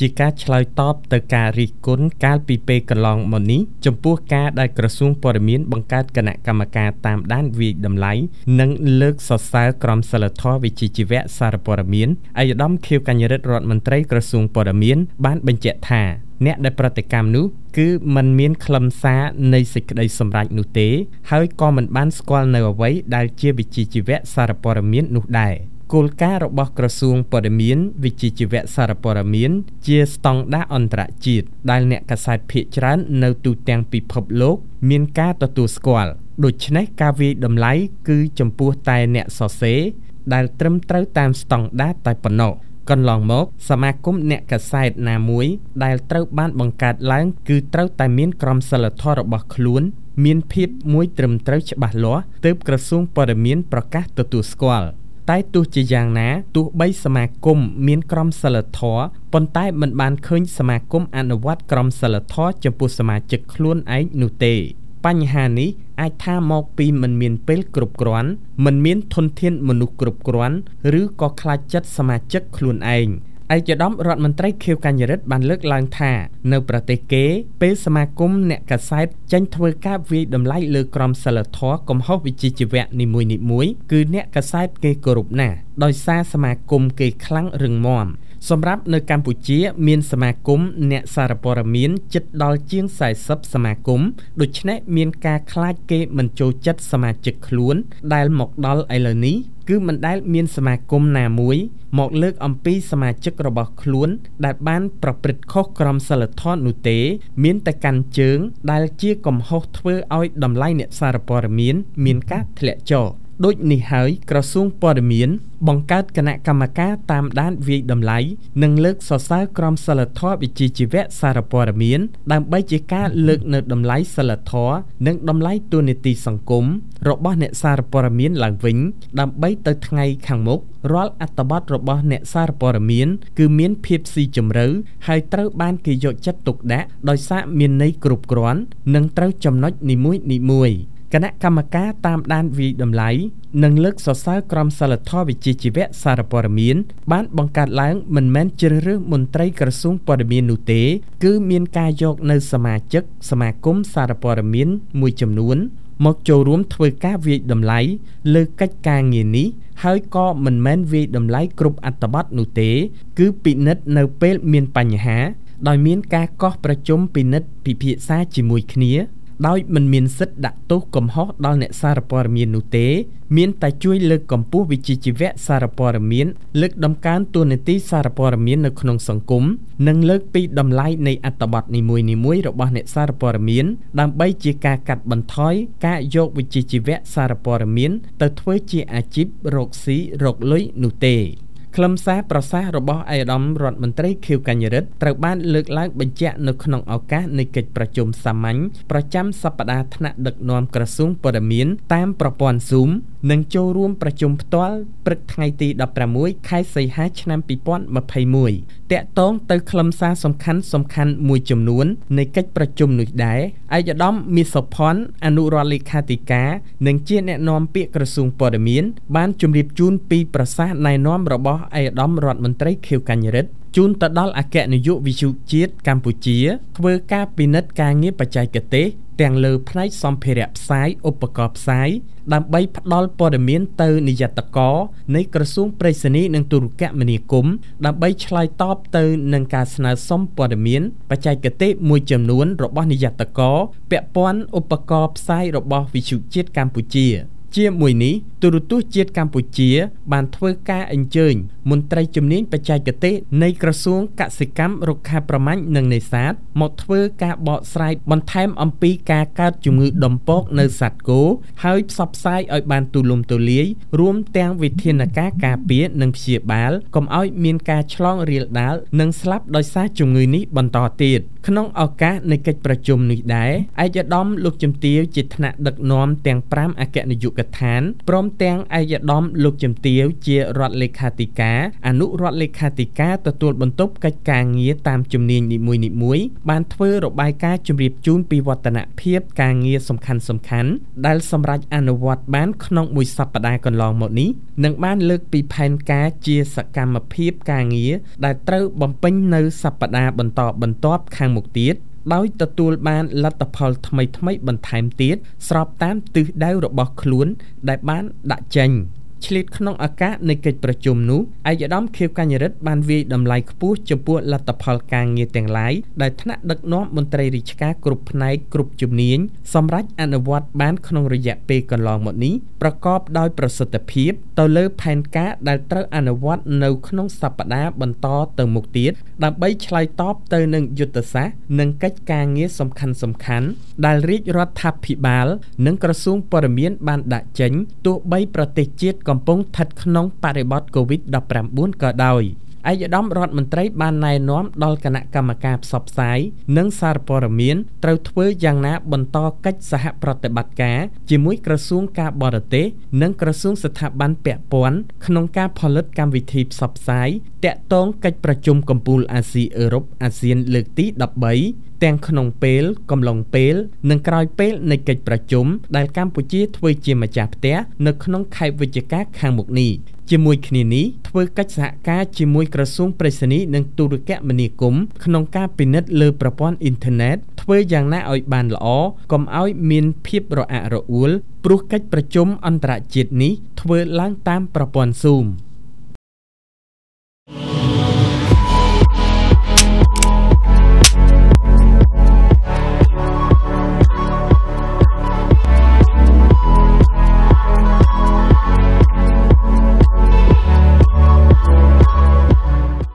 ជាការឆ្លើយតបទៅការរិះគន់កាលពីពេលកន្លងមកនេះចំពោះការដែលក្រសួងព័ត៌មានបង្កើតគណៈកម្មការតាមដានវិយតម្លៃនិងលើកសរសើរក្រមសីលធម៌វិជ្ជាជីវៈសារព័ត៌មានឯកឧត្តមខៀវកញ្ញរិទ្ធរដ្ឋមន្ត្រីក្រសួងព័ត៌មាន បានបញ្ជាក់ថាអ្នកដែលប្រតិកម្មនោះគឺมันមានខ្លឹមសារនៃសេចក្តីសម្រេចនោះទេ ហើយក៏មិនបានស្គាល់នៅអ្វីដែលជាវិជ្ជាជីវៈសារព័ត៌មាននោះដែរ។គោលការណ៍របស់ក្រសួងព័ត៌មានវិទ្យាជីវៈសារព័ត៌មានជាស្តង់ដារអន្តរជាតិដែលអ្នកកាសែតភាគច្រើននៅទូទាំងពិភពលោកមានការទទួលស្គាល់ដូច្នេះការវាយតម្លៃគឺចំពោះតែអ្នកសរសេរដែលត្រឹមត្រូវតាមស្តង់ដារតែប៉ុណ្ណោះកន្លងមកសមាគមអ្នកកសែតណាមួយដែលត្រូវបានបង្កើតឡើងគឺត្រូវតែមានក្រមសីលធម៌របស់ខ្លួន មានភាពមួយត្រឹមត្រូវច្បាស់លាស់ទើបក្រសួងព័ត៌មានប្រកាសទទួលស្គាល់។តែទោះជាយ៉ាងណាទោះបីសមាគមមានក្រមសីលធម៌ប៉ុន្តែមិនបានឃើញសមាគមអនុវត្តក្រមសីលធម៌ចំពោះសមាជិកខ្លួនឯងនោះទេ បញ្ហានេះអាចថាមកពីមិនមានពេលគ្រប់គ្រាន់មិនមានធនធានមនុស្សគ្រប់គ្រាន់ ឬក៏ខ្លាចចិត្តសមាជិកខ្លួនឯងឯកឧត្តមរដ្ឋមន្ត្រីខៀវកញ្ញរិទ្ធបានលើកឡើងថានៅប្រទេសគេពេលសមាគមអ្នកកសែតចេញ ធ្វើការវាយតម្លៃលើក្រមសីលធម៌កំហុសវិជ្ជាជីវៈនីមួយនីមួយគឺអ្នកកសែតគេគោរពណាស់ដោយសារសមាគមគេខ្លាំងរឹងមាំសម្រាប់នៅកម្ពុជា មាន សមាគមអ្នកសារព័ត៌មានជិតដល់ជាង40សមាគមដូច្នេះមានការខ្លាចគេមិនចូលចិត្តសមាជិកខ្លួនដែលមកដល់ឥឡូវនេះគឺមិនដែលមានសមាគមណាមួយ មកលើក អំពីសមាជិករបស់ខ្លួន ដែល បាន ប្រព្រឹត្តខុសក្រមសីលធម៌នោះទេ មានតែកាន់ជើង ដែល ជា កំហុសធ្វើឲ្យតម្លៃអ្នកសារព័ត៌មានមានការធ្លាក់ចុះដូចនេះហើយក្រសួងព័ត៌មាន បង្កើតគណៈកម្មការតាមដានវិយតម្លៃនិងលើកសរសើរក្រមសីលធម៌វិជ្ជាជីវៈសារព័ត៌មាន ដើម្បីជាការលើកនៅតម្លៃសីលធម៌និងតម្លៃទូនីតិសង្គមរបស់អ្នកសារព័ត៌មានឡើងវិញ ដើម្បីទៅថ្ងៃខាងមុខរាល់អត្តបទរបស់អ្នកសារព័ត៌មាន គឺមានភាពស៊ីជម្រៅហើយត្រូវបានគេយកចិត្តទុកដាក់ដោយសារមានន័យគ្រប់គ្រាន់ និងត្រូវចំណុចនីមួយនីមួយ។គណៈកម្មការតាមដានវិយតម្លៃនិងលើកសរសើរក្រមសីលធម៌វិជ្ជាជីវៈសារព័ត៌មាន បានបង្កើតឡើងមិនមែនជ្រើសរើសមន្ត្រីក្រសួងព័ត៌មាននោះទេ គឺមានការយកនៅសមាជិក សមាគមសារព័ត៌មានមួយចំនួន មកចូលរួមធ្វើការវិយតម្លៃលើកិច្ចការងារនេះហើយក៏មិនមែនវិយតម្លៃគ្រប់អត្តបទនោះទេ គឺពិនិត្យនៅពេលមានបញ្ហា ដោយមានការកោះប្រជុំពិនិត្យពិភាក្សាជាមួយគ្នាដោយមិនមានសិទ្ធិដាក់ទោសកំហុសដល់អ្នកសារព័ត៌មាននោះទេមានតែជួយលើកកម្ពស់វិជ្ជាជីវៈសារព័ត៌មាន លើកដំកើងតួនាទីសារព័ត៌មាននៅក្នុងសង្គមនិងលើកពីតម្លៃនៃអត្តបទនីមួយៗរបស់អ្នកសារព័ត៌មានដើម្បីជាការកាត់បន្ថយការយកវិជ្ជាជីវៈសារព័ត៌មាន ទៅធ្វើជាអាជីពរកស៊ីរកលុយនោះទេខ្លឹមសារប្រសាសន៍របស់ឯកឧត្តមរដ្ឋមន្ត្រីខៀវកញ្ញរិទ្ធត្រូវបានលើកឡើងបញ្ជាក់នៅក្នុងឱកាសនៃកិច្ចប្រជុំសាមញ្ញប្រចាំសប្តាហ៍ថ្នាក់ដឹកនាំក្រសួងព័ត៌មានតាមប្រព័ន្ធ Zoom និងចូលរួមប្រជុំផ្ទាល់ព្រឹកថ្ងៃទី16ខែសីហាឆ្នាំ2021តាក់ទងទៅខ្លឹមសារសំខាន់សំខាន់មួយចំនួន នៃកិច្ចប្រជុំនេះដែរឯកឧត្តមមាសភ័ណ្ឌអនុរដ្ឋលេខាធិការនិងជា អ្នកណែនាំពាក្យក្រសួងព័ត៌មាន បានជម្រាបជូនពីប្រសាសន៍ណែនាំរបស់ឯកឧត្តមរដ្ឋមន្ត្រីខៀវកញ្ញរិទ្ធជូនទៅដល់អគ្គនាយកវិទ្យុជាតិកម្ពុជាធ្វើការពិនិត្យការងារបច្ចេកទេសទាំងលើផ្នែកសម្ភារៈផ្សាយឧបករណ៍ផ្សាយដើម្បីផ្ដល់ព័ត៌មានទៅនិយត្តករនៃក្រសួងប្រៃសណីនិងទូរគមនាគមន៍ដើម្បីឆ្លើយតបទៅនឹងការស្នើសុំព័ត៌មានបច្ចេកទេសមួយចំនួនរបស់និយត្តករពាក់ព័ន្ធឧបករណ៍ផ្សាយរបស់វិទ្យុជាតិកម្ពុជា ជាមួយនេះទូរទស្សន៍ជាតិកម្ពុជាបានធ្វើការអញ្ជើញមន្ត្រីជំនាញបច្ចេកទេសនៃក្រសួងកសិកម្មរុក្ខាប្រមាញ់និងនេសាទមកធ្វើការបកស្រាយបន្ថែមអំពីការកើតជំងឺដំពូកនៅសត្វគោហើយផ្សព្វផ្សាយឲ្យបានទូលំទូលាយរួមទាំងវិធានការការពារនិងព្យាបាលកុំឲ្យមានការឆ្លងរាលដាលនិងស្លាប់ដោយសារជំងឺនេះបន្តទៀតក្នុងឱកាសនៃកិច្ចប្រជុំនេះដែរឯកឧត្តមលោកជំទាវជាថ្នាក់ដឹកនាំទាំង5អគ្គនាយកដ្ឋានព្រមទាំងឯកឧត្តមលោកជំទាវ ជារដ្ឋលេខាធិការអនុរដ្ឋលេខាធិការទទួលបន្ទុកកិច្ចការងារតាមជំនាញនីមួយៗបានធ្វើរបាយការណ៍ជម្រាបជូនពីវឌ្ឍនភាពការងារសំខាន់សំខាន់ដែលសម្រាប់អនុវត្តបានក្នុងមួយសប្តាហ៍កន្លងមកនេះនិងបានលើកពីផែនការជាសកម្មភាពការងារដែលត្រូវបំពេញនៅសប្តាហ៍បន្តបន្ទាប់ខាងមុខទៀតដោយទទួលបានលទ្ធផលថ្មីៗបន្ថែមទៀតស្របតាមទិសដៅរបស់ខ្លួនដែលបានដាក់ចេញ។ឆ្លៀតក្នុងឱកាសនៃកិច្ចប្រជុំនោះឯកឧត្តមខៀវកញ្ញរិទ្ធបានវាយតម្លៃខ្ពស់ចំពោះលទ្ធផលការងារទាំងឡាយដែលថ្នាក់ដឹកនាំមន្ត្រីរាជការគ្រប់ផ្នែកគ្រប់ជំនាញសម្រាប់អនុវត្តបានក្នុងរយៈពេលកន្លងមកនេះប្រកបដោយប្រសិទ្ធភាព ទៅលើផែនការដែលត្រូវអនុវត្តនៅក្នុងសប្តាហ៍បន្តទៅមុខទៀត ដើម្បីឆ្លើយតបទៅនឹងយុទ្ធសាស្ត្រនិងកិច្ចការងារសំខាន់សំខាន់ ដែលរាជរដ្ឋាភិបាល និងក្រសួងព័ត៌មានបានដាក់ចេញទោះបីប្រទេសជាតិក៏កំពុងស្ថិតក្នុងបរិបទ COVID-19 ក៏ដោយឯកឧត្តមរដ្ឋមន្ត្រី បានណែនាំដល់គណៈកម្មការផ្សព្វផ្សាយនិងសារព័ត៌មានត្រូវធ្វើយ៉ាងណាបន្តកិច្ចសហប្រតិបត្តិការ ជាមួយក្រសួងការបរទេសនិងក្រសួងស្ថាប័នពាក់ព័ន្ធក្នុងការផលិត កម្មវិធីផ្សព្វផ្សាយតាក់ទងកិច្ចប្រជុំកំពូលអាស៊ីអឺរ៉ុបអាស៊ានលើកទី13ទាំងក្នុងពេល កំឡុងពេលនិងក្រោយពេលនៃកិច្ចប្រជុំដែលកម្ពុជាធ្វើជាម្ចាស់ផ្ទះនៅក្នុងខេត្តវិច្ឆិកាខាងមុខនេះជាមួយគ្នានេះធ្វើកិច្ចសហការជាមួយក្រសួងប្រៃសណីនិងទូរគមនាគមន៍ក្នុងការពិនិត្យលើប្រព័ន្ធអ៊ីនធឺណិតធ្វើយ៉ាងណាឲ្យបានល្អកុំឲ្យមានភាពរអាក់រអួលព្រោះកិច្ចប្រជុំអន្តរជាតិនេះធ្វើឡើងតាមប្រព័ន្ធ Zoom